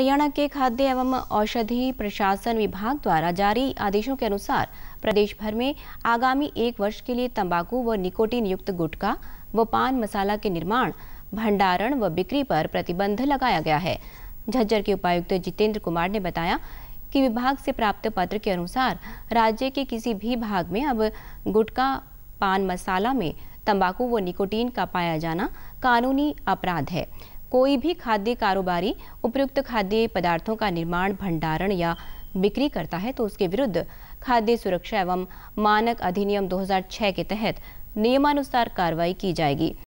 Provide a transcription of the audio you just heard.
हरियाणा के खाद्य एवं औषधि प्रशासन विभाग द्वारा जारी आदेशों के अनुसार प्रदेश भर में आगामी एक वर्ष के लिए तंबाकू व निकोटीन युक्त गुटखा व पान मसाला के निर्माण भंडारण व बिक्री पर प्रतिबंध लगाया गया है झज्जर के उपायुक्त जितेंद्र कुमार ने बताया कि विभाग से प्राप्त पत्र के अनुसार राज्य के किसी भी भाग में अब गुटखा पान मसाला में तंबाकू व निकोटीन का पाया जाना कानूनी अपराध है कोई भी खाद्य कारोबारी उपयुक्त खाद्य पदार्थों का निर्माण भंडारण या बिक्री करता है तो उसके विरुद्ध खाद्य सुरक्षा एवं मानक अधिनियम 2006 के तहत नियमानुसार कार्रवाई की जाएगी